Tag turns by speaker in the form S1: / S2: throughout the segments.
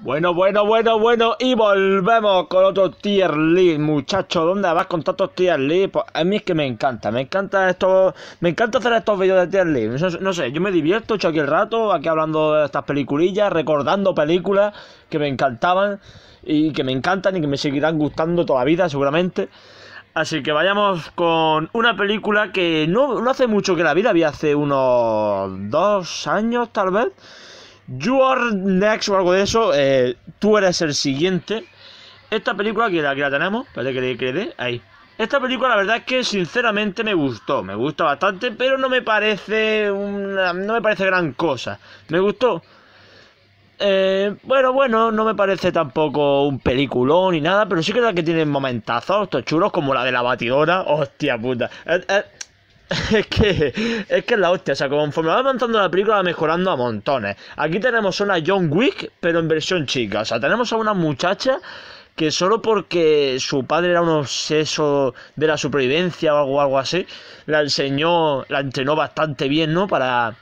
S1: Bueno, bueno, bueno, bueno, y volvemos con otro tier list, muchachos, ¿dónde vas con tantos tier list? Pues a mí es que me encanta, me encanta esto, me encanta hacer estos vídeos de tier list, no, sé, yo me divierto, hecho aquí el rato, aquí hablando de estas peliculillas, recordando películas que me encantaban y que me encantan y que me seguirán gustando toda la vida seguramente. Así que vayamos con una película que no, hace mucho que la vida, vi hace unos dos años tal vez You are next o algo de eso. Eh, tú eres el siguiente. Esta película, aquí la, la tenemos, parece que le, quede ahí. Esta película, la verdad es que sinceramente me gustó, me gusta bastante, pero no me parece no me parece gran cosa. Me gustó. Eh, bueno, bueno, no me parece tampoco un peliculón ni nada, pero sí que es la que tiene momentazos, estos chulos, como la de la batidora. Hostia puta. Eh, es que es que es la hostia, o sea, conforme va avanzando la película va mejorando a montones. Aquí tenemos una John Wick, pero en versión chica, o sea, tenemos a una muchacha que solo porque su padre era un obseso de la supervivencia o algo, así, la enseñó, la entrenó bastante bien, ¿no? Para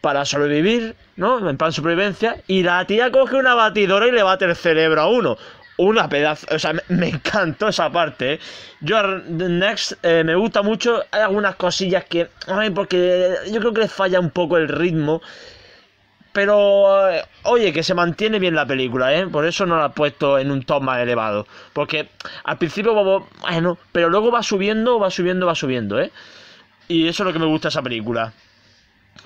S1: para sobrevivir, ¿no? En plan supervivencia. Y la tía coge una batidora y le bate el cerebro a uno una pedazo. O sea, me, encantó esa parte. ¿eh? Yo, Next, eh, me gusta mucho. Hay algunas cosillas que. Ay, porque yo creo que Le falla un poco el ritmo. Pero, eh, oye, que se mantiene bien la película, ¿eh? Por eso no la he puesto en un top más elevado. Porque al principio, bueno, pero luego va subiendo, va subiendo, va subiendo, ¿eh? Y eso es lo que me gusta de esa película.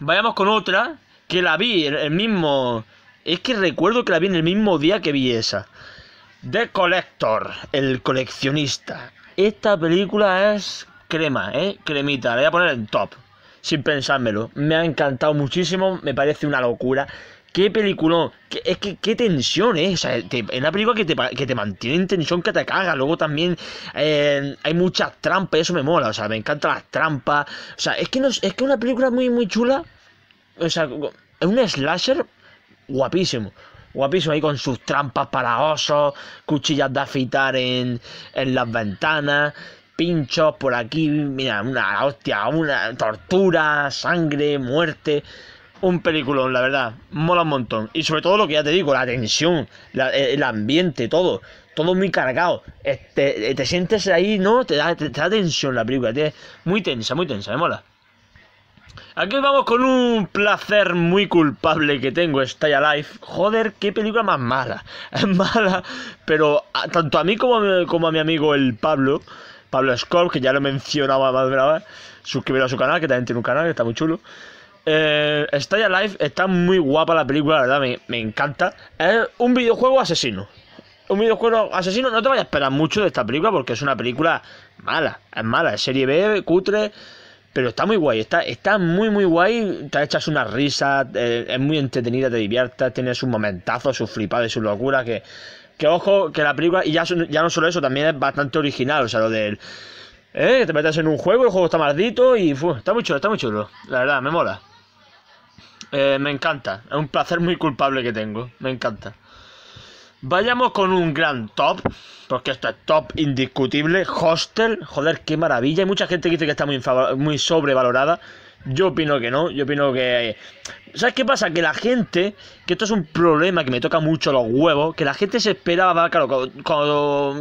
S1: Vayamos con otra, que la vi el, el mismo... Es que recuerdo que la vi en el mismo día que vi esa. The Collector, el coleccionista. Esta película es crema, ¿eh? Cremita, la voy a poner en top, sin pensármelo. Me ha encantado muchísimo, me parece una locura. Qué película, es que qué tensión, ¿eh? O sea, es una película que te, mantiene en tensión que te caga. Luego también eh, hay muchas trampas, eso me mola, o sea, me encantan las trampas. O sea, es que, es que una película muy, muy chula. O sea, es un slasher guapísimo guapísimo ahí con sus trampas para osos, cuchillas de afitar en, las ventanas, pinchos por aquí, mira, una hostia, una tortura, sangre, muerte. Un peliculón, la verdad, mola un montón. Y sobre todo lo que ya te digo, la tensión, eh, el ambiente, todo todo muy cargado. Te, este, eh, te, sientes ahí, ¿no? Te da, tensión la película, es muy tensa, muy tensa, me mola. Aquí vamos con un placer muy culpable que tengo, Stay Alive. Joder, qué película más mala. Es mala, pero tanto a mí como a, mi amigo el Pablo, Pablo Scorp, que ya lo mencionaba más brava, suscribiros a su canal, que también tiene un canal que está muy chulo. Eh, Stay Alive está muy guapa la película, la verdad, me, me encanta. Es un videojuego asesino un videojuego asesino, no te vayas a esperar mucho de esta película porque es una película mala, es mala, es serie B, cutre, pero está muy guay, está, está muy, muy guay. Te echas una risa, eh, es muy entretenida, te diviertas, tienes sus momentazo, sus flipadas y sus locura, Que, que ojo, que la película, y ya, ya no solo eso, también es bastante original. O sea, lo del. Eh, te metes en un juego, el juego está maldito y uf, está muy chulo, está muy chulo. La verdad, me mola. Eh, me encanta, es un placer muy culpable que tengo, me encanta. Vayamos con un gran top, porque esto es top indiscutible. Hostel, joder, qué maravilla. Hay mucha gente que dice que está muy, muy sobrevalorada. Yo opino que no, yo opino que... ¿Sabes qué pasa? Que la gente, que esto es un problema que me toca mucho los huevos, que la gente se esperaba, claro, cuando,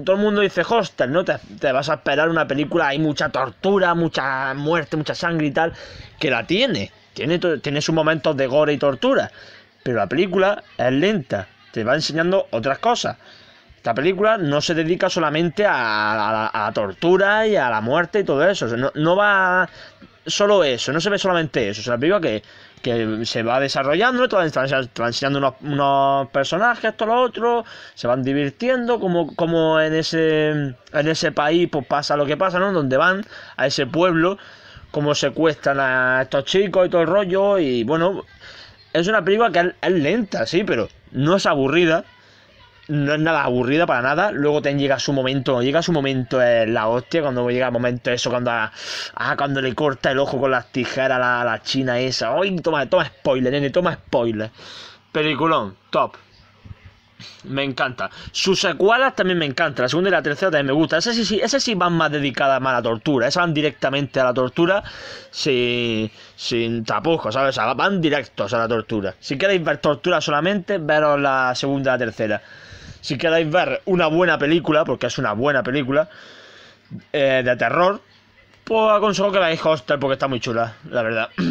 S1: todo el mundo dice hostel, ¿no? Te, vas a esperar una película, hay mucha tortura, mucha muerte, mucha sangre y tal, que la tiene. Tiene, tiene sus momentos de gore y tortura, pero la película es lenta, te va enseñando otras cosas. Esta película no se dedica solamente a, la tortura y a la muerte y todo eso. no, va solo eso, no se ve solamente eso. Es se película que, se va desarrollando, te van enseñando unos, personajes, esto, lo otro, se van divirtiendo, como, como en, ese, en ese país pues pasa lo que pasa, ¿no? Donde van a ese pueblo, cómo secuestran a estos chicos y todo el rollo, y bueno, es una película que es lenta, sí, pero no es aburrida. No es nada aburrida para nada. Luego te llega su momento, cuando llega su momento la hostia, cuando llega el momento eso, cuando ah, ah, cuando le corta el ojo con las tijeras a la, china esa. ¡Ay, toma, toma spoiler, nene, toma spoiler! Peliculón, top me encanta. Sus secuelas también me encantan. La segunda y la tercera también me gusta. Esas sí, sí van más dedicadas a la tortura. Esas van directamente a la tortura sin, sin tapujos, ¿sabes? O van directos a la tortura. Si queréis ver tortura solamente, veros la segunda y la tercera. Si queréis ver una buena película, porque es una buena película eh, de terror, pues aconsejo que veáis Hostel porque está muy chula, la verdad.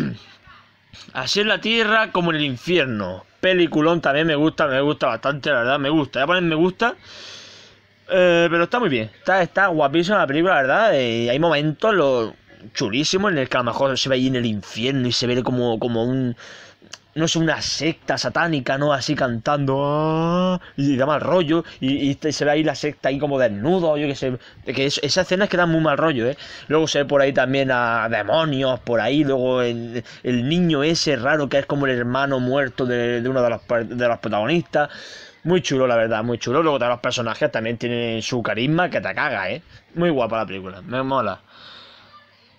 S1: Así en la tierra como en el infierno Peliculón también me gusta, me gusta bastante, la verdad, me gusta. Voy a poner me gusta. Eh, pero está muy bien. Está, está guapísima la película, la verdad. Eh, hay momentos lo chulísimos en el que a lo mejor se ve ahí en el infierno y se ve como, como un no es una secta satánica, ¿no? Así cantando ah", y, da mal rollo y, se ve ahí la secta ahí como desnudo, yo que sé, que es, esas escenas que dan muy mal rollo, ¿eh? Luego se ve por ahí también a demonios, por ahí, luego el, niño ese raro que es como el hermano muerto de, uno de los, de protagonistas. Muy chulo, la verdad, muy chulo. Luego todos los personajes también tienen su carisma que te caga, ¿eh? Muy guapa la película, me mola.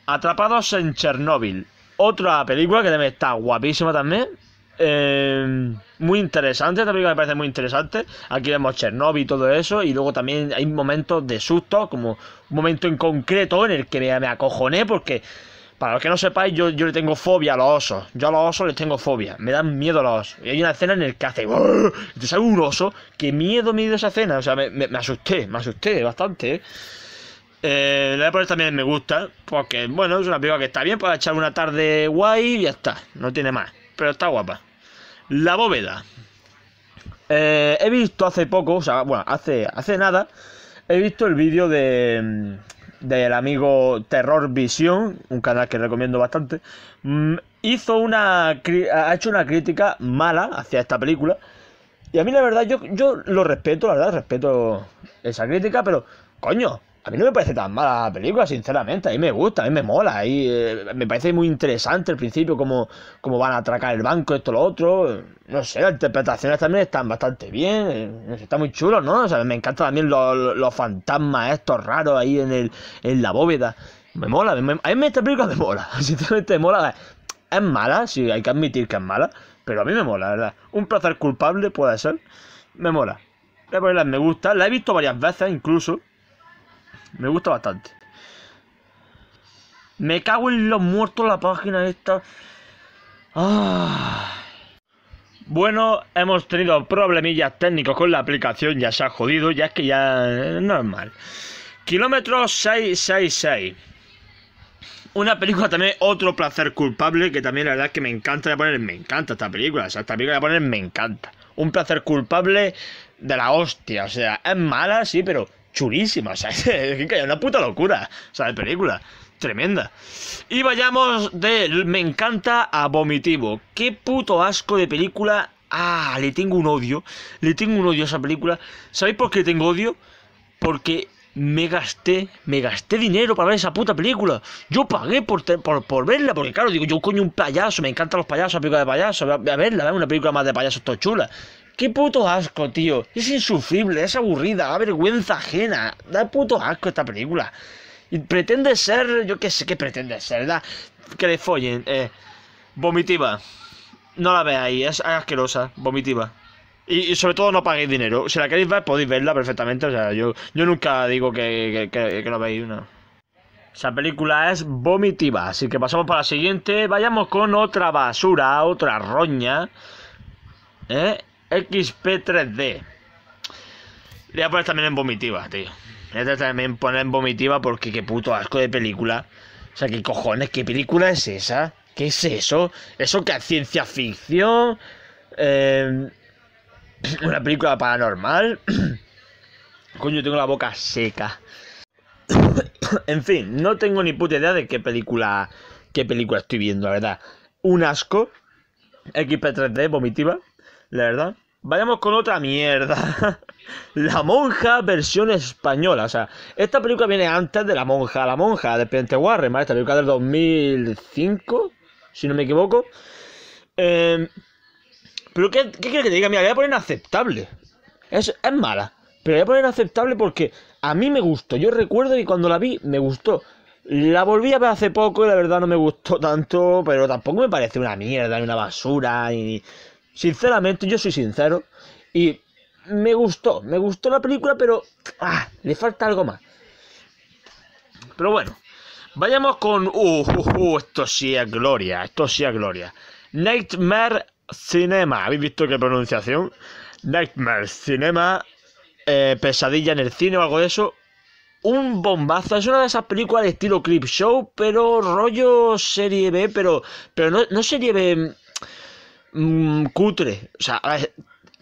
S1: Atrapados en Chernóbil. Otra película que también está guapísima también. Em, muy interesante, esta película me parece muy interesante. Aquí vemos Chernobyl y todo eso. Y luego también hay momentos de susto, como un momento en concreto en el que me, acojoné porque... Para los que no sepáis, yo, le tengo fobia a los osos. Yo a los osos les tengo fobia. Me dan miedo a los osos. Y hay una escena en el que hace... Y te sale un oso. Que miedo me dio esa escena. O sea, me, asusté. Me asusté bastante. ¿eh? eh, la voy a poner también me gusta. Porque, bueno, es una película que está bien para echar una tarde guay y ya está. No tiene más pero está guapa. La bóveda. Eh, he visto hace poco, o sea, bueno, hace, hace nada, he visto el vídeo de mm, del amigo Terror Visión, un canal que recomiendo bastante, mm, hizo una ha hecho una crítica mala hacia esta película. Y a mí la verdad yo yo lo respeto, la verdad respeto esa crítica, pero coño, a mí no me parece tan mala la película, sinceramente. A mí me gusta, a mí me mola. Eh, me parece muy interesante el principio, cómo, cómo van a atracar el banco, esto, lo otro. No sé, las interpretaciones también están bastante bien. Eh, está muy chulo, ¿no? O sea, me encantan también los, fantasmas estos raros ahí en, el, en la bóveda. Me mola, a mí esta película me mola. Sinceramente me mola. Es mala, sí, hay que admitir que es mala. Pero a mí me mola, verdad. Un placer culpable puede ser. Me mola. voy me gusta. La he visto varias veces incluso. Me gusta bastante. Me cago en los muertos la página esta. Ah. Bueno, hemos tenido problemillas técnicos con la aplicación, ya se ha jodido, ya es que ya es normal. Kilómetro 666. Una película también, otro placer culpable, que también la verdad es que me encanta de poner, me encanta esta película, o sea, esta película poner, me encanta. Un placer culpable de la hostia, o sea, es mala, sí, pero chulísima. O sea, es una puta locura. O sea, película. Tremenda. Y vayamos de Me encanta a Vomitivo. Qué puto asco de película. Ah, le tengo un odio. Le tengo un odio a esa película. ¿Sabéis por qué tengo odio? Porque me gasté, me gasté dinero para ver esa puta película. Yo pagué por, por, por, verla, porque claro, digo, yo coño un payaso, me encantan los payasos, la de payasos, a, verla, a una película más de payasos todo chula. Qué puto asco, tío. Es insufrible, es aburrida, da vergüenza ajena. Da puto asco esta película. Y pretende ser, yo qué sé qué pretende ser, ¿verdad? Que le follen. Eh, vomitiva. No la veáis, es asquerosa, vomitiva. Y, sobre todo no paguéis dinero. Si la queréis ver, podéis verla perfectamente. O sea, yo, yo nunca digo que, que, que, no veáis una. Esa película es vomitiva, así que pasamos para la siguiente. Vayamos con otra basura, otra roña. ¿Eh? XP3D. Le voy a poner también en vomitiva, tío. voy también poner en vomitiva porque qué puto asco de película. O sea, qué cojones, qué película es esa. ¿Qué es eso? ¿Eso que es ciencia ficción? Em, ¿Una película paranormal? Coño, tengo la boca seca. en fin, no tengo ni puta idea de qué película, qué película estoy viendo, la verdad. Un asco. XP3D, vomitiva la verdad. Vayamos con otra mierda. La monja versión española. O sea, esta película viene antes de La monja. La monja de Pente Warren, Esta película del 2005, si no me equivoco. Em, pero ¿qué, ¿qué quieres que diga? Mira, voy a poner aceptable. Es, mala. Pero voy a poner aceptable porque a mí me gustó. Yo recuerdo que cuando la vi me gustó. La volví a ver hace poco y la verdad no me gustó tanto, pero tampoco me parece una mierda, ni una basura, ni... Sinceramente, yo soy sincero y me gustó, me gustó la película, pero ah, le falta algo más. Pero bueno, vayamos con. Uh, uh, uh esto sí es gloria, esto sí es gloria. Nightmare Cinema, ¿habéis visto qué pronunciación? Nightmare Cinema, eh, Pesadilla en el cine o algo de eso. Un bombazo, es una de esas películas de estilo clip show, pero rollo serie B, pero, pero no, no serie B Mm, cutre. O sea,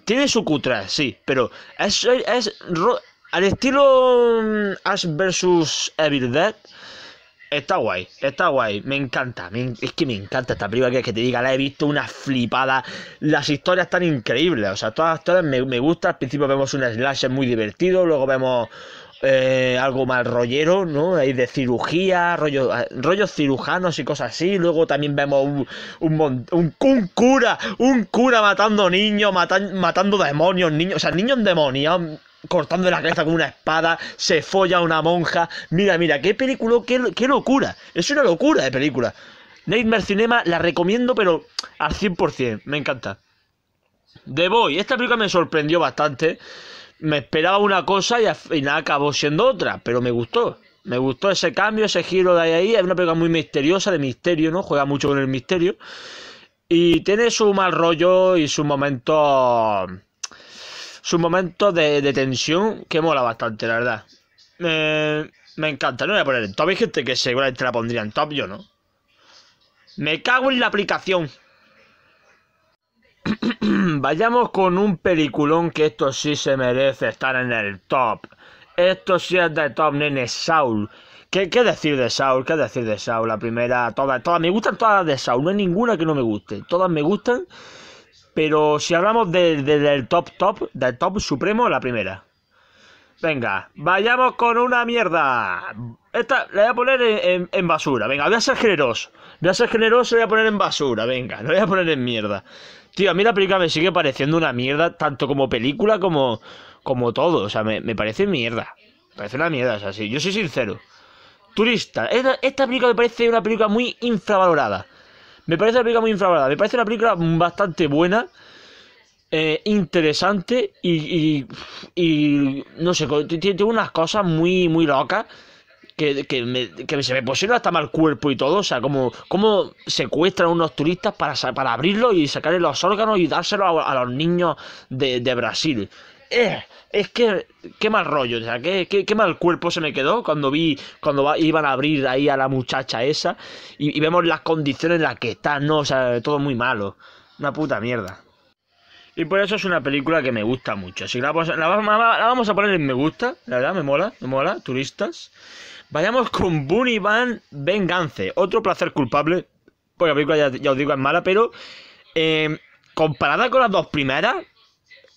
S1: tiene su cutre, sí, pero es, es, al estilo mm, Ash versus Evil Dead. Está guay, está guay, me encanta, es que me encanta esta película, que, te diga, la he visto una flipada, las historias están increíbles, o sea, todas, todas me, me gusta, al principio vemos un slasher muy divertido, luego vemos eh, algo mal rollero, ¿no? Hay de cirugía, rollo, rollos cirujanos y cosas así. Luego también vemos un, un, cura, un cura matando niños, matando demonios, niños, o sea, niños demonios cortando la cabeza con una espada, se folla una monja. Mira, mira, qué película, qué, qué, locura. Es una locura de película. Nightmare Cinema la recomiendo, pero al 100%. Me encanta. The Boy, esta película me sorprendió bastante me esperaba una cosa y al final acabó siendo otra, pero me gustó. Me gustó ese cambio, ese giro de ahí. Es una pega muy misteriosa, de misterio, ¿no? Juega mucho con el misterio. Y tiene su mal rollo y su momento. Su momento de, tensión que mola bastante, la verdad. me encanta, no voy a poner en top. Hay gente que seguramente la pondría en top, yo no. Me cago en la aplicación. Vayamos con un peliculón que esto sí se merece estar en el top. Esto sí es de top, nene, Saul. ¿Qué, ¿Qué, decir de Saul? ¿Qué decir de Saul? La primera, todas, todas, me gustan todas de Saul, no hay ninguna que no me guste, todas me gustan, pero si hablamos del top top, del top supremo, la primera. Venga, vayamos con una mierda. Esta la voy a poner en, basura, venga, voy a ser generoso, voy a ser generoso y voy a poner en basura, venga, no voy a poner en mierda. Tío, a mí la película me sigue pareciendo una mierda, tanto como película como, como todo. O sea, me, parece mierda. Me parece una mierda, o sea, sí. Yo soy sincero. Turista. Esta, película me parece una película muy infravalorada. Me parece una película muy infravalorada. Me parece una película bastante buena. Eh, interesante y, y, y, no sé, tiene unas cosas muy, muy locas que, me, se me pusieron hasta mal cuerpo y todo. O sea, como, como secuestran unos turistas para, abrirlo y sacarle los órganos y dárselo a, los niños de, Brasil. Eh, es que qué mal rollo, o sea, qué, mal cuerpo se me quedó cuando vi, cuando iban a abrir ahí a la muchacha esa y, vemos las condiciones en las que está, ¿no? O sea, todo muy malo. Una puta mierda. Y por eso es una película que me gusta mucho. Así que la, la vamos a poner en me gusta, la verdad, me mola, me mola, turistas. Vayamos con Bunny Van Vengance. Otro placer culpable. Porque la película ya, os digo es mala, pero eh, comparada con las dos primeras,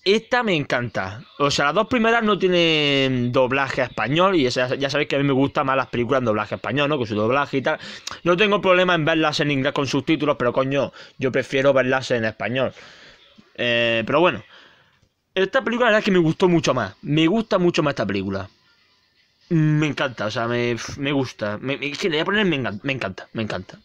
S1: esta me encanta. O sea, las dos primeras no tienen doblaje español. Y ya, sabéis que a mí me gustan más las películas en doblaje español, ¿no? Con su doblaje y tal. No tengo problema en verlas en inglés con subtítulos, pero coño, yo prefiero verlas en español. Eh, pero bueno, esta película la que me gustó mucho más. Me gusta mucho más esta película. Mm, me encanta, o sea, me, me gusta. Me, le voy a poner me encanta, me encanta, me encanta.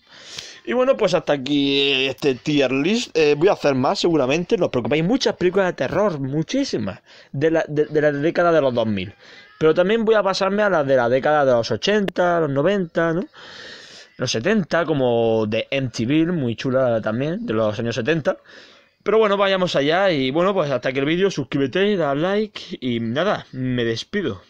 S1: Y bueno, pues hasta aquí este tier list. Eh, voy a hacer más seguramente, no os preocupéis. Muchas películas de terror, muchísimas, de la, de, la década de los 2000. Pero también voy a pasarme a las de la década de los 80, los 90, ¿no? Los 70, como de MTV, muy chula también, de los años 70. Pero bueno, vayamos allá y bueno, pues hasta aquí el vídeo, suscríbete, da like y nada, me despido.